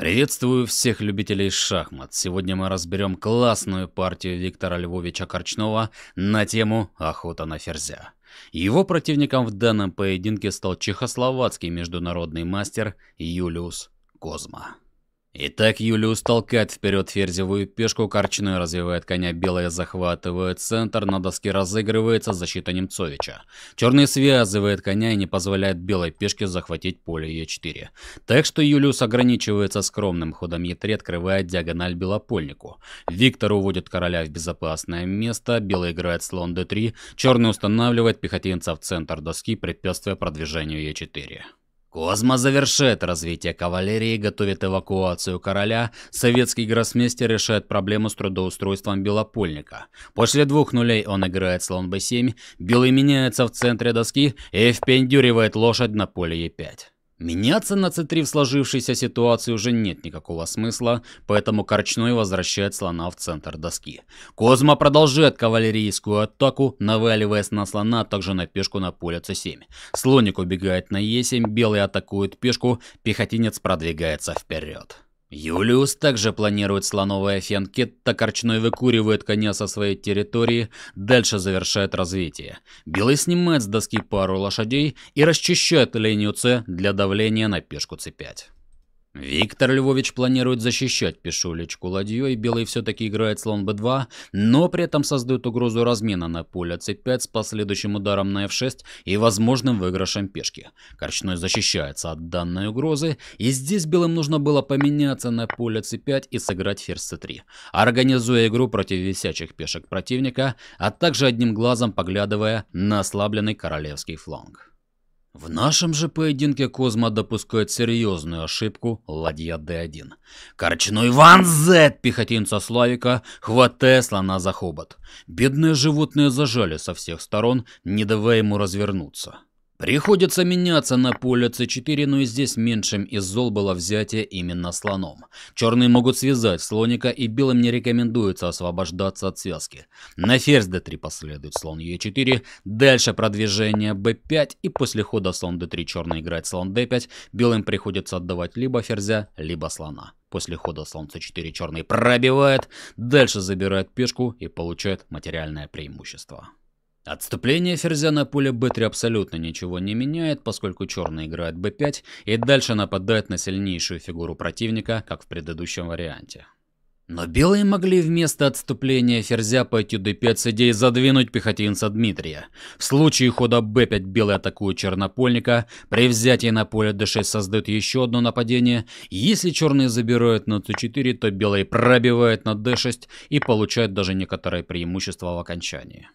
Приветствую всех любителей шахмат. Сегодня мы разберем классную партию Виктора Львовича Корчнова на тему «Охота на ферзя». Его противником в данном поединке стал чехословацкий международный мастер Юлиус Козма. Итак, Юлиус толкает вперед ферзевую пешку, Корчной развивает коня, белая захватывает центр, на доске разыгрывается защита Немцовича. Черный связывает коня и не позволяет белой пешке захватить поле Е4. Так что Юлиус ограничивается скромным ходом Е3, открывая диагональ белопольнику. Виктор уводит короля в безопасное место, белый играет слон d3, черный устанавливает пехотинца в центр доски, препятствуя продвижению Е4. Козма завершает развитие кавалерии, готовит эвакуацию короля, советский гроссмейстер решает проблему с трудоустройством белопольника. После двух нулей он играет слон b7, белый меняется в центре доски и впендюривает лошадь на поле e5. Меняться на c в сложившейся ситуации уже нет никакого смысла, поэтому Корчной возвращает слона в центр доски. Козма продолжает кавалерийскую атаку, наваливаясь на слона, а также на пешку на поле C7. Слоник убегает на E7, белый атакует пешку, пехотинец продвигается вперед. Юлиус также планирует слоновый фен Кетта корчной выкуривает коня со своей территории, дальше завершает развитие. Белый снимает с доски пару лошадей и расчищает линию С для давления на пешку c5. Виктор Львович планирует защищать Пешулечку ладью, и Белый все-таки играет слон b2, но при этом создает угрозу размена на поле c5 с последующим ударом на f6 и возможным выигрышем пешки. Корчной защищается от данной угрозы, и здесь Белым нужно было поменяться на поле c5 и сыграть ферзь c3, организуя игру против висячих пешек противника, а также одним глазом поглядывая на ослабленный королевский фланг. В нашем же поединке Козма допускает серьезную ошибку ладья D1. Корчной ванзет пехотинца Славика, хватает слона за хобот. Бедные животные зажали со всех сторон, не давая ему развернуться. Приходится меняться на поле c4, но и здесь меньшим из зол было взятие именно слоном. Черные могут связать слоника, и белым не рекомендуется освобождаться от связки. На ферзь d3 последует слон e4, дальше продвижение b5, и после хода слон d3 черный играет слон d5, белым приходится отдавать либо ферзя, либо слона. После хода слон c4 черный пробивает, дальше забирает пешку и получает материальное преимущество. Отступление ферзя на поле b3 абсолютно ничего не меняет, поскольку черный играет b5 и дальше нападает на сильнейшую фигуру противника, как в предыдущем варианте. Но белые могли вместо отступления ферзя пойти d5 с идеей задвинуть пехотинца Дмитрия. В случае хода b5 белые атакуют чернопольника, при взятии на поле d6 создают еще одно нападение. Если черные забирают на c4, то белые пробивают на d6 и получают даже некоторое преимущество в окончании.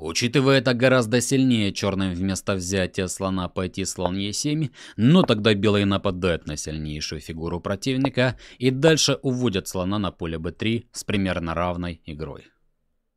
Учитывая это гораздо сильнее черным вместо взятия слона пойти слонье 7, но тогда белые нападают на сильнейшую фигуру противника и дальше уводят слона на поле b3 с примерно равной игрой.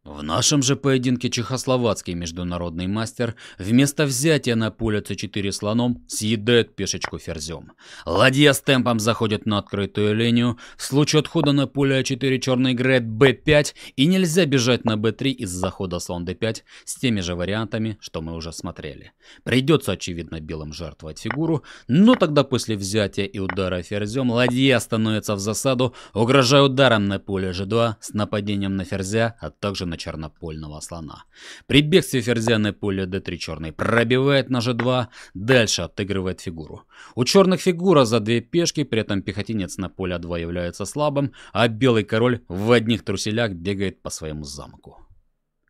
В нашем же поединке чехословацкий международный мастер вместо взятия на поле c4 слоном съедает пешечку ферзем. Ладья с темпом заходит на открытую линию, в случае отхода на поле а4 черный играет b5 и нельзя бежать на b3 из захода слон d5 с теми же вариантами, что мы уже смотрели. Придется очевидно белым жертвовать фигуру, но тогда после взятия и удара ферзем ладья становится в засаду, угрожая ударом на поле g2 с нападением на ферзя, а также на на чернопольного слона. При бегстве на поле d3 черный пробивает на g2, дальше отыгрывает фигуру. У черных фигура за две пешки, при этом пехотинец на поле 2 а является слабым, а белый король в одних труселях бегает по своему замку.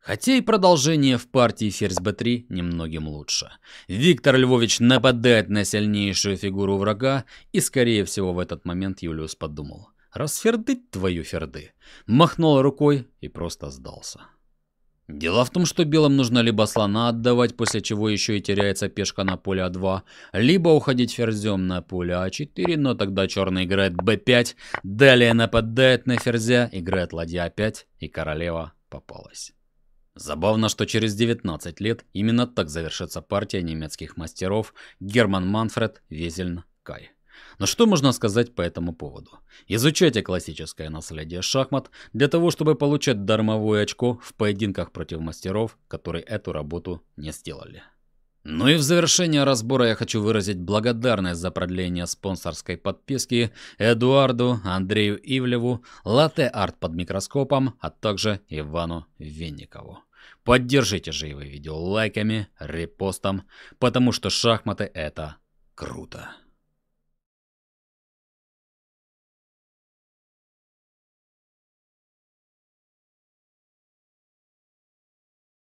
Хотя и продолжение в партии ферзь b3 немногим лучше. Виктор Львович нападает на сильнейшую фигуру врага, и скорее всего в этот момент Юлиус подумал. «Расфердыть твою ферды!» Махнул рукой и просто сдался. Дело в том, что белым нужно либо слона отдавать, после чего еще и теряется пешка на поле А2, либо уходить ферзем на поле А4, но тогда черный играет Б5, далее нападает на ферзя, играет ладья А5 и королева попалась. Забавно, что через 19 лет именно так завершится партия немецких мастеров Герман Манфред Везельн Кай. Но что можно сказать по этому поводу? Изучайте классическое наследие шахмат для того, чтобы получать дармовое очко в поединках против мастеров, которые эту работу не сделали. Ну и в завершение разбора я хочу выразить благодарность за продление спонсорской подписки Эдуарду, Андрею Ивлеву, Латте Арт под микроскопом, а также Ивану Винникову. Поддержите же его видео лайками, репостом, потому что шахматы это круто.